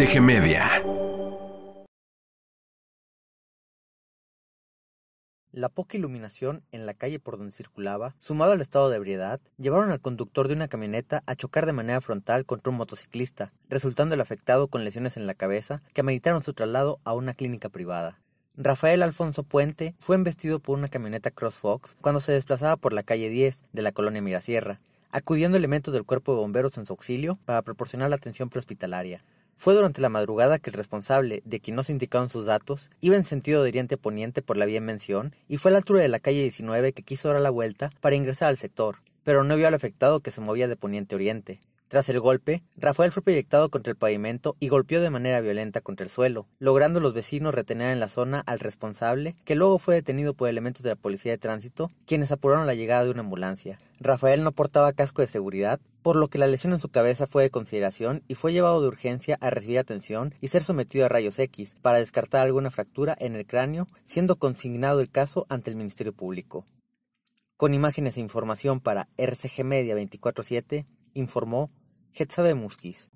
eje Media. La poca iluminación en la calle por donde circulaba, sumado al estado de ebriedad, llevaron al conductor de una camioneta a chocar de manera frontal contra un motociclista, resultando el afectado con lesiones en la cabeza que ameritaron su traslado a una clínica privada. Rafael Alfonso Puente fue embestido por una camioneta CrossFox cuando se desplazaba por la calle 10 de la colonia Mirasierra, acudiendo elementos del cuerpo de bomberos en su auxilio para proporcionar la atención prehospitalaria. Fue durante la madrugada que el responsable, de quien no se indicaron sus datos, iba en sentido de oriente poniente por la vía en mención y fue a la altura de la calle 19 que quiso dar la vuelta para ingresar al sector, pero no vio al afectado que se movía de poniente oriente. Tras el golpe, Rafael fue proyectado contra el pavimento y golpeó de manera violenta contra el suelo, logrando los vecinos retener en la zona al responsable, que luego fue detenido por elementos de la policía de tránsito, quienes apuraron la llegada de una ambulancia. Rafael no portaba casco de seguridad, por lo que la lesión en su cabeza fue de consideración y fue llevado de urgencia a recibir atención y ser sometido a rayos X para descartar alguna fractura en el cráneo, siendo consignado el caso ante el Ministerio Público. Con imágenes e información para RCG Media 24-7, informó حساب موسیقیست